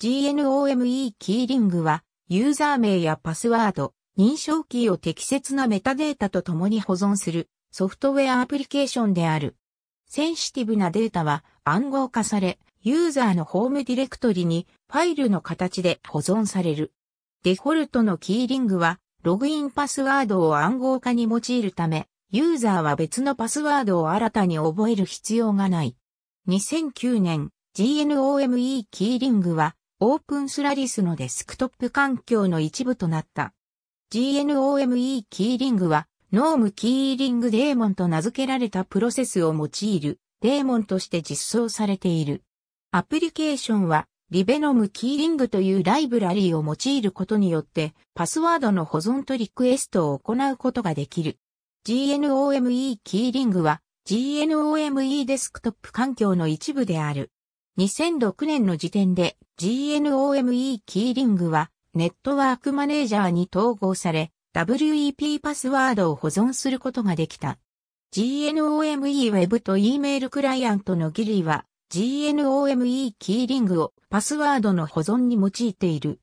GNOME キーリングは、ユーザー名やパスワード、認証キーを適切なメタデータと共に保存するソフトウェアアプリケーションである。センシティブなデータは暗号化され、ユーザーのホームディレクトリにファイルの形で保存される。デフォルトのキーリングは、ログインパスワードを暗号化に用いるため、ユーザーは別のパスワードを新たに覚える必要がない。2009年、GNOME キーリングは、オープンスラリスのデスクトップ環境の一部となった。GNOME キーリングは、ノームキーリングデーモンと名付けられたプロセスを用いるデーモンとして実装されている。アプリケーションは、リベノムキーリングというライブラリーを用いることによって、パスワードの保存とリクエストを行うことができる。GNOME キーリングは、GNOME デスクトップ環境の一部である。2006年の時点で GNOME キーリングはネットワークマネージャーに統合され WEP パスワードを保存することができた。GNOME Web と E メールクライアントのギリは GNOME キーリングをパスワードの保存に用いている。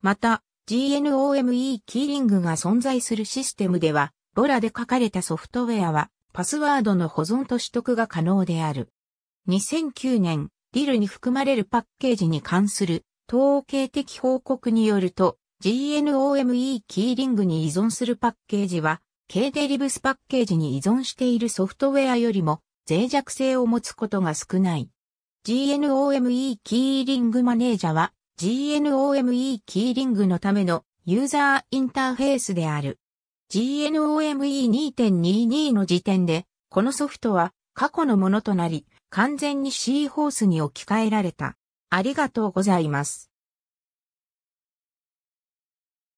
また GNOME キーリングが存在するシステムではボラで書かれたソフトウェアはパスワードの保存と取得が可能である。2009年ディルに含まれるパッケージに関する統計的報告によると、GNOME キーリングに依存するパッケージは、K デリブスパッケージに依存しているソフトウェアよりも脆弱性を持つことが少ない。GNOME キーリングマネージャは GNOME キーリングのためのユーザーインターフェースである。GNOME 2.22の時点で、このソフトは過去のものとなり、完全にシーホースに置き換えられた。ありがとうございます。